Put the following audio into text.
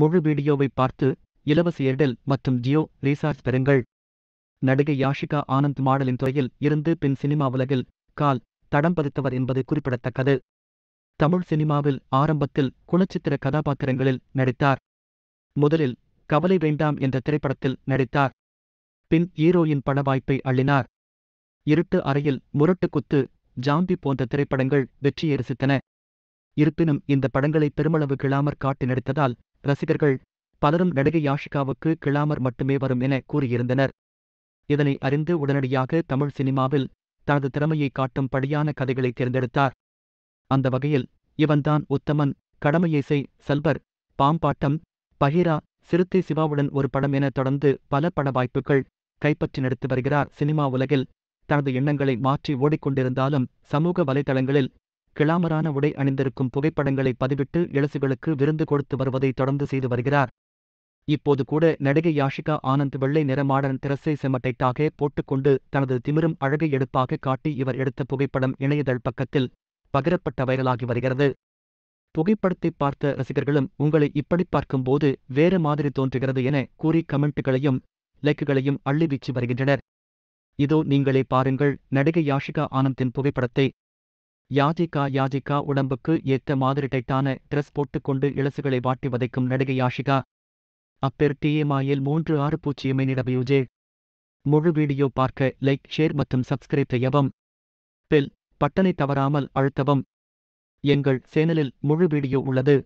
முழு வீடியோவை பார்த்து இலவச ஏர்டெல் மற்றும் ஜியோ ரீசார்ஜ் பெறுங்கள் நடிகை யாஷிகா ஆனந்த் மாடலின் துறையில் இருந்து பின் சினிமா உலகில் கால் தடம் பதித்தவர் என்பது குறிப்பிடத்தக்கது தமிழ் சினிமாவில் ஆரம்பத்தில் குணச்சித்திர கதாபாத்திரங்களில் நடித்தார் முதலில் கவலை வேண்டாம் என்ற திரைப்படத்தில் நடித்தார் பின் ஹீரோயின் பட வாய்ப்பை அள்ளினார் இருட்டு அறையில் முரட்டு குத்து ஜாம்பி போன்ற திரைப்படங்கள் வெற்றியரசித்தன இருப்பினும் இந்த படங்களை பெருமளவு கிளாமர் காட்டி நடித்ததால் ரசிகர்கள் பலரும் நடிகை யாஷிகாவுக்கு கிளாமர் மட்டுமே வரும் என கூறியிருந்தனர் இதனை அறிந்து உடனடியாக தமிழ் சினிமாவில் தனது திறமையை காட்டும் படியான கதைகளை தேர்ந்தெடுத்தார் அந்த வகையில் இவன்தான் உத்தமன் கடமையேசை செல்வர் பாம்பாட்டம் பஹீரா சிறுத்தை சிவாவுடன் ஒரு படம் என தொடர்ந்து பல பட வாய்ப்புகள் கைப்பற்றி நடித்து வருகிறார் சினிமா உலகில் தனது எண்ணங்களை மாற்றி ஓடிக்கொண்டிருந்தாலும் சமூக வலைதளங்களில் கிளாமரான உடை அணிந்திருக்கும் புகைப்படங்களை பதிவிட்டு இளசுகளுக்கு விருந்து கொடுத்து வருவதை தொடர்ந்து செய்து வருகிறார் இப்போது கூட நடிகை யாஷிகா ஆனந்த் வெள்ளை நிற திரசை செமட்டைட்டாக போட்டுக்கொண்டு தனது திமிரும் அழகை எடுப்பாக காட்டி இவர் எடுத்த புகைப்படம் இணையதள் பக்கத்தில் பகிரப்பட்ட வைரலாகி வருகிறது புகைப்படத்தை பார்த்த ரசிகர்களும் உங்களை இப்படி பார்க்கும்போது வேறு மாதிரி தோன்றுகிறது என கூறி கமெண்ட்டுகளையும் லைக்குகளையும் அள்ளி வீச்சு வருகின்றனர் இதோ நீங்களே பாருங்கள் நடிகை யாஷிகா ஆனந்தின் புகைப்படத்தை யாஜிகா யாஜிகா உடம்புக்கு ஏத்த மாதிரி டைட்டான ட்ரெஸ் போட்டுக்கொண்டு இலசுகளை வாட்டி வதைக்கும் நடிகை யாஷிகா அப்பெர் டிஎம்ஐயில் மூன்று ஆறு பூஜ்ஜியமை நிடபியுஜே முழு வீடியோ பார்க்க லைக் ஷேர் மற்றும் சப்ஸ்கிரைப் செய்யவும் பெல் பட்டனை தவறாமல் அழுத்தவும் எங்கள் சேனலில் முழு வீடியோ உள்ளது